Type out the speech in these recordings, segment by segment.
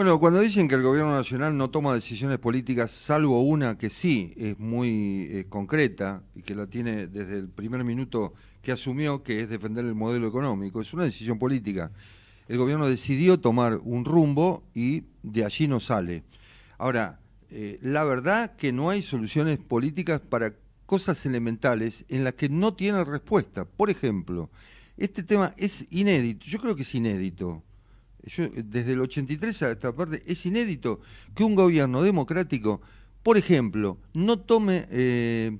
Bueno, cuando dicen que el gobierno nacional no toma decisiones políticas, salvo una que sí es muy eh, concreta y que la tiene desde el primer minuto que asumió, que es defender el modelo económico, es una decisión política. El gobierno decidió tomar un rumbo y de allí no sale. Ahora, eh, la verdad que no hay soluciones políticas para cosas elementales en las que no tiene respuesta. Por ejemplo, este tema es inédito, yo creo que es inédito eh, desde el 83 a esta parte, es inédito que un gobierno democrático, por ejemplo, no tome eh,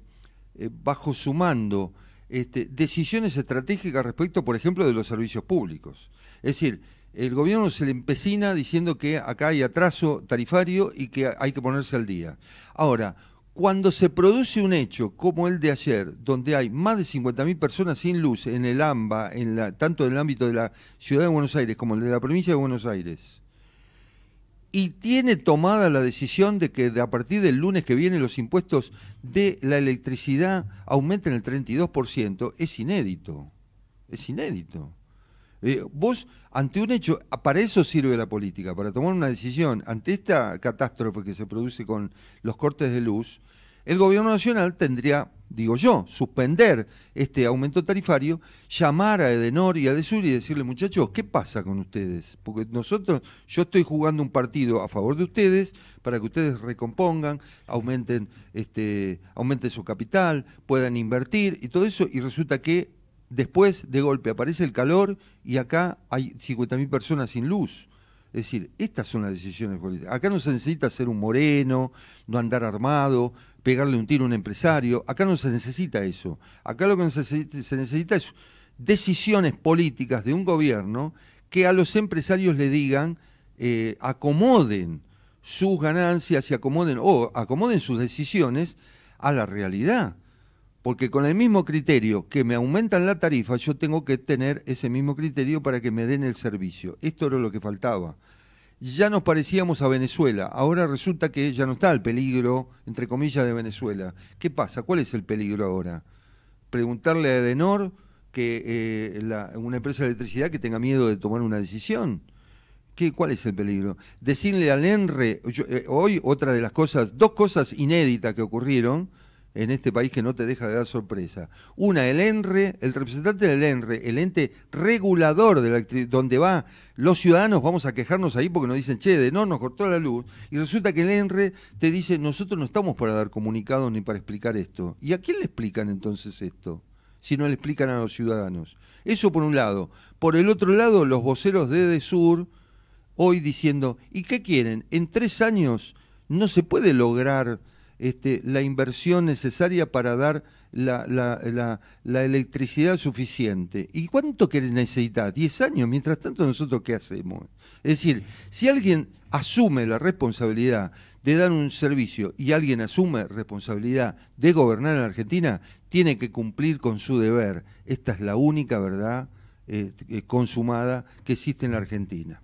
eh, bajo su mando este, decisiones estratégicas respecto, por ejemplo, de los servicios públicos. Es decir, el gobierno se le empecina diciendo que acá hay atraso tarifario y que hay que ponerse al día. Ahora, cuando se produce un hecho como el de ayer, donde hay más de 50.000 personas sin luz en el AMBA, en tanto en el ámbito de la ciudad de Buenos Aires como el de la provincia de Buenos Aires, y tiene tomada la decisión de que a partir del lunes que viene los impuestos de la electricidad aumenten el 32%, es inédito. Es inédito. Eh, vos, ante un hecho, para eso sirve la política, para tomar una decisión. Ante esta catástrofe que se produce con los cortes de luz, el gobierno nacional tendría, digo yo, suspender este aumento tarifario, llamar a Edenor y a Desur y decirle, muchachos, ¿qué pasa con ustedes? Porque nosotros, yo estoy jugando un partido a favor de ustedes para que ustedes recompongan, aumenten, este, aumenten su capital, puedan invertir y todo eso, y resulta que Después, de golpe, aparece el calor y acá hay 50.000 personas sin luz. Es decir, estas son las decisiones políticas. Acá no se necesita ser un moreno, no andar armado, pegarle un tiro a un empresario. Acá no se necesita eso. Acá lo que se necesita es decisiones políticas de un gobierno que a los empresarios le digan, eh, acomoden sus ganancias y acomoden, o acomoden sus decisiones a la realidad. Porque con el mismo criterio que me aumentan la tarifa, yo tengo que tener ese mismo criterio para que me den el servicio. Esto era lo que faltaba. Ya nos parecíamos a Venezuela, ahora resulta que ya no está el peligro, entre comillas, de Venezuela. ¿Qué pasa? ¿Cuál es el peligro ahora? Preguntarle a Edenor que eh, una empresa de electricidad que tenga miedo de tomar una decisión. ¿Qué, ¿Cuál es el peligro? Decirle al ENRE, eh, hoy otra de las cosas, dos cosas inéditas que ocurrieron, en este país que no te deja de dar sorpresa. Una, el ENRE, el representante del ENRE, el ente regulador de donde va los ciudadanos, vamos a quejarnos ahí porque nos dicen, che, de no, nos cortó la luz. Y resulta que el ENRE te dice, nosotros no estamos para dar comunicados ni para explicar esto. ¿Y a quién le explican entonces esto? Si no le explican a los ciudadanos. Eso por un lado. Por el otro lado, los voceros de sur hoy diciendo, ¿y qué quieren? En tres años no se puede lograr este, la inversión necesaria para dar la, electricidad suficiente. ¿Y cuánto que necesita? 10 años. Mientras tanto, ¿nosotros qué hacemos? Es decir, si alguien asume la responsabilidad de dar un servicio y alguien asume responsabilidad de gobernar en la Argentina, tiene que cumplir con su deber. Esta es la única verdad eh, consumada que existe en la Argentina.